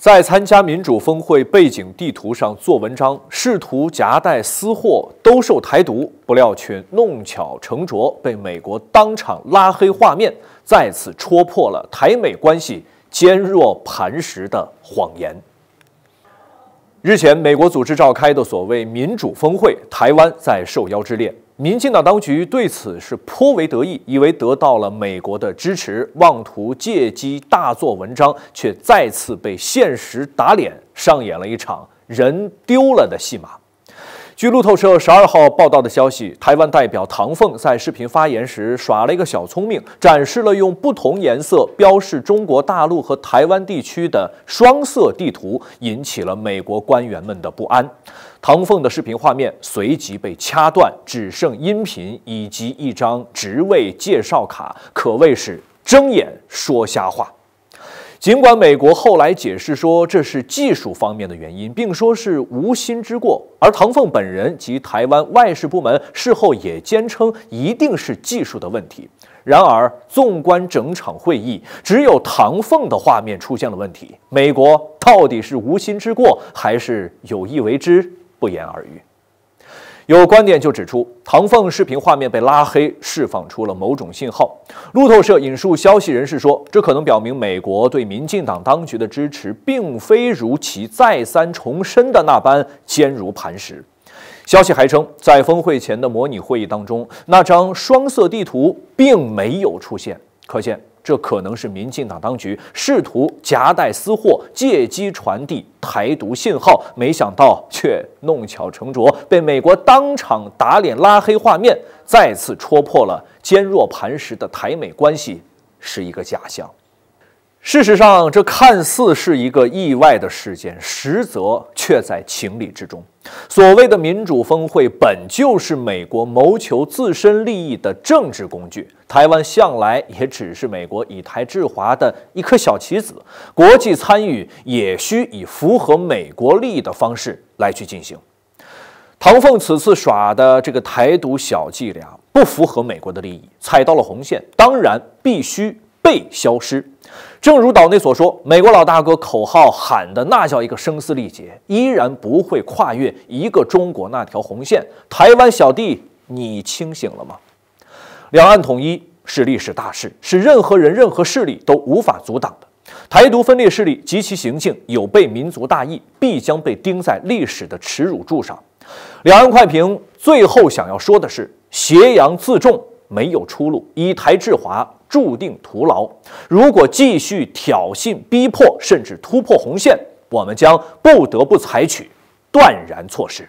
在参加民主峰会背景地图上做文章，试图夹带私货兜售台独，不料却弄巧成拙，被美国当场拉黑，画面再次戳破了台美关系坚若磐石的谎言。日前，美国组织召开的所谓民主峰会，台湾在受邀之列。民进党当局对此是颇为得意，以为得到了美国的支持，妄图借机大做文章，却再次被现实打脸，上演了一场人丢了的戏码。据路透社十二号报道的消息，台湾代表唐凤在视频发言时耍了一个小聪明，展示了用不同颜色标示中国大陆和台湾地区的双色地图，引起了美国官员们的不安。唐凤的视频画面随即被掐断，只剩音频以及一张职位介绍卡，可谓是睁眼说瞎话。尽管美国后来解释说这是技术方面的原因，并说是无心之过，而唐凤本人及台湾外事部门事后也坚称一定是技术的问题。然而，纵观整场会议，只有唐凤的画面出现了问题。美国到底是无心之过，还是有意为之，不言而喻。有观点就指出，唐凤视频画面被拉黑，释放出了某种信号。路透社引述消息人士说，这可能表明美国对民进党当局的支持，并非如其再三重申的那般坚如磐石。消息还称，在峰会前的模拟会议当中，那张双色地图并没有出现。可见。这可能是民进党当局试图夹带私货、借机传递台独信号，没想到却弄巧成拙，被美国当场打脸拉黑，画面再次戳破了坚若磐石的台美关系是一个假象。事实上，这看似是一个意外的事件，实则却在情理之中。所谓的民主峰会本就是美国谋求自身利益的政治工具，台湾向来也只是美国以台制华的一颗小棋子。国际参与也需以符合美国利益的方式来去进行。唐凤此次耍的这个台独小伎俩不符合美国的利益，踩到了红线，当然必须。被消失，正如岛内所说，美国老大哥口号喊的那叫一个声嘶力竭，依然不会跨越一个中国那条红线。台湾小弟，你清醒了吗？两岸统一是历史大势，是任何人、任何势力都无法阻挡的。台独分裂势力及其行径有悖民族大义，必将被钉在历史的耻辱柱上。两岸快评最后想要说的是：挟洋自重没有出路，以台制华。注定徒劳。如果继续挑衅、逼迫，甚至突破红线，我们将不得不采取断然措施。